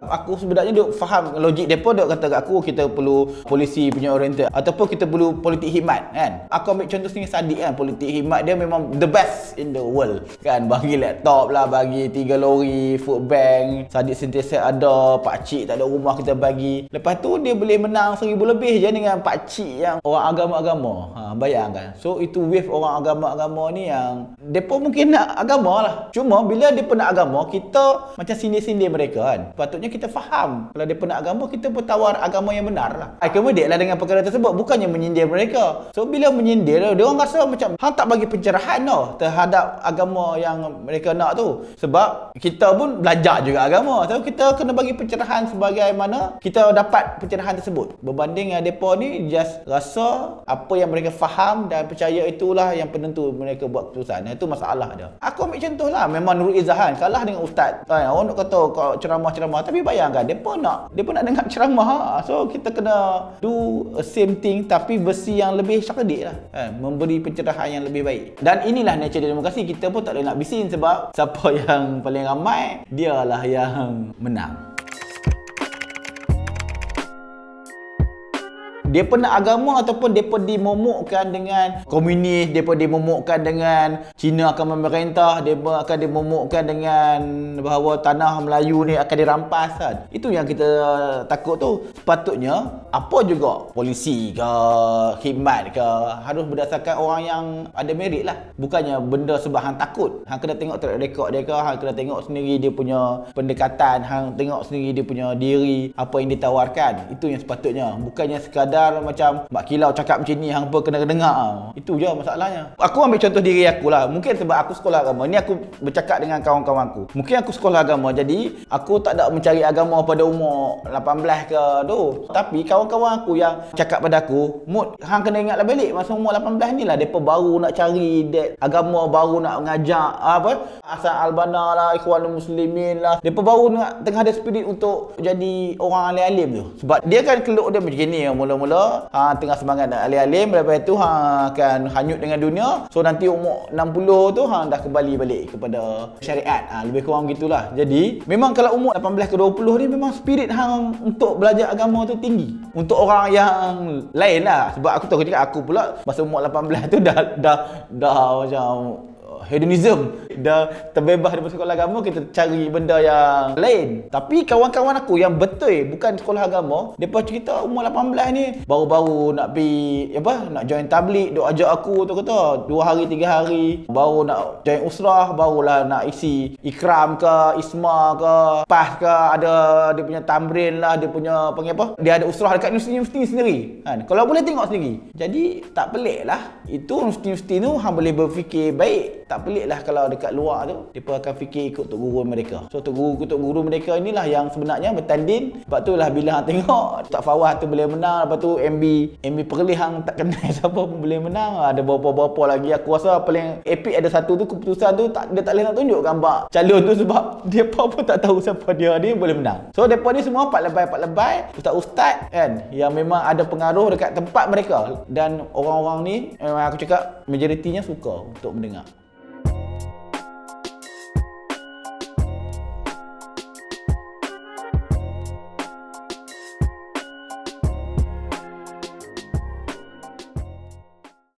aku sebenarnya duk faham logik depa duk kata kat aku kita perlu polisi punya oriental ataupun kita perlu politik himat kan aku ambil contoh sini sadik kan politik himat dia memang the best in the world kan bagi laptop lah bagi tiga lori food bank sadik sentiasa ada pak cik tak ada rumah kita bagi lepas tu dia boleh menang seribu lebih je dengan pak cik yang orang agama-agama ha bayangkan so itu wave orang agama-agama ni yang depa mungkin nak agama lah cuma bila dia pernah agama kita macam sindir-sindir mereka kan patutnya kita faham. Kalau dia nak agama, kita pun tawar agama yang benar lah. Accommodate lah dengan perkara tersebut. Bukannya menyindir mereka. So, bila menyindir, dia orang rasa macam hang tak bagi pencerahan tau terhadap agama yang mereka nak tu. Sebab kita pun belajar juga agama. So, kita kena bagi pencerahan sebagai mana kita dapat pencerahan tersebut. Berbanding dengan mereka ni, just rasa apa yang mereka faham dan percaya itulah yang penentu mereka buat keputusan. Itu masalah dia. Aku ambil contoh lah. Memang Nurul Izzahan kalah dengan Ustaz. Ay, kan, orang nak kata kau ceramah-ceramah. Tapi tapi bayangkan pun nak dia pun nak dengar ceramah. Ha. So kita kena do a same thing tapi versi yang lebih cerdik lah. Eh, memberi pencerahan yang lebih baik. Dan inilah nature demokrasi kita pun tak boleh nak bising sebab siapa yang paling ramai dialah yang menang. dia pun nak agama ataupun dia pun dimomokkan dengan komunis, dia pun dimomokkan dengan Cina akan memerintah, dia pun akan dimomokkan dengan bahawa tanah Melayu ni akan dirampas kan. Itu yang kita takut tu. Sepatutnya apa juga polisi ke khidmat ke harus berdasarkan orang yang ada merit lah. Bukannya benda sebab hang takut. Hang kena tengok track record dia ke, hang kena tengok sendiri dia punya pendekatan, hang tengok sendiri dia punya diri, apa yang ditawarkan. Itu yang sepatutnya. Bukannya sekadar sekadar macam Mak Kilau cakap macam ni hang pun kena dengar ah, Itu je masalahnya Aku ambil contoh diri aku lah Mungkin sebab aku sekolah agama Ni aku bercakap dengan kawan-kawan aku Mungkin aku sekolah agama Jadi aku tak ada mencari agama pada umur 18 ke tu Tapi kawan-kawan aku yang cakap pada aku Mood hang kena ingatlah balik Masa umur 18 ni lah Mereka baru nak cari that agama Baru nak mengajar ah, apa Asal Albana lah Ikhwan Muslimin lah Mereka baru nak tengah ada spirit untuk Jadi orang alim-alim tu Sebab dia kan keluk dia macam ni Mula-mula pula ha, tengah semangat nak alih-alih lepas tu ha, akan hanyut dengan dunia so nanti umur 60 tu ha, dah kembali balik kepada syariat ha, lebih kurang gitulah jadi memang kalau umur 18 ke 20 ni memang spirit hang untuk belajar agama tu tinggi untuk orang yang lain lah sebab aku tahu aku aku pula masa umur 18 tu dah dah dah, dah macam hedonism dah terbebas daripada sekolah agama kita cari benda yang lain tapi kawan-kawan aku yang betul bukan sekolah agama depa cerita umur 18 ni baru-baru nak pi apa nak join tablik dok ajak aku tu kata dua hari tiga hari baru nak join usrah barulah nak isi ikram ke isma ke pas ke ada dia punya tamrin lah dia punya panggil apa dia ada usrah dekat universiti sendiri kan kalau boleh tengok sendiri jadi tak pelik lah itu universiti tu hang boleh berfikir baik tak pelik lah kalau dekat luar tu mereka akan fikir ikut Tok Guru mereka so Tok Guru ikut Tok Guru mereka inilah yang sebenarnya bertanding sebab tu lah bila tengok Tok Fawah tu boleh menang lepas tu MB MB Perlih tak kenal siapa pun boleh menang ah, ada berapa-berapa lagi aku rasa paling epic ada satu tu keputusan tu tak, dia tak boleh nak tunjuk gambar calon tu sebab mereka pun tak tahu siapa dia ni boleh menang so mereka ni semua pak lebay-pak lebay ustaz-ustaz kan yang memang ada pengaruh dekat tempat mereka dan orang-orang ni memang eh, aku cakap majoritinya suka untuk mendengar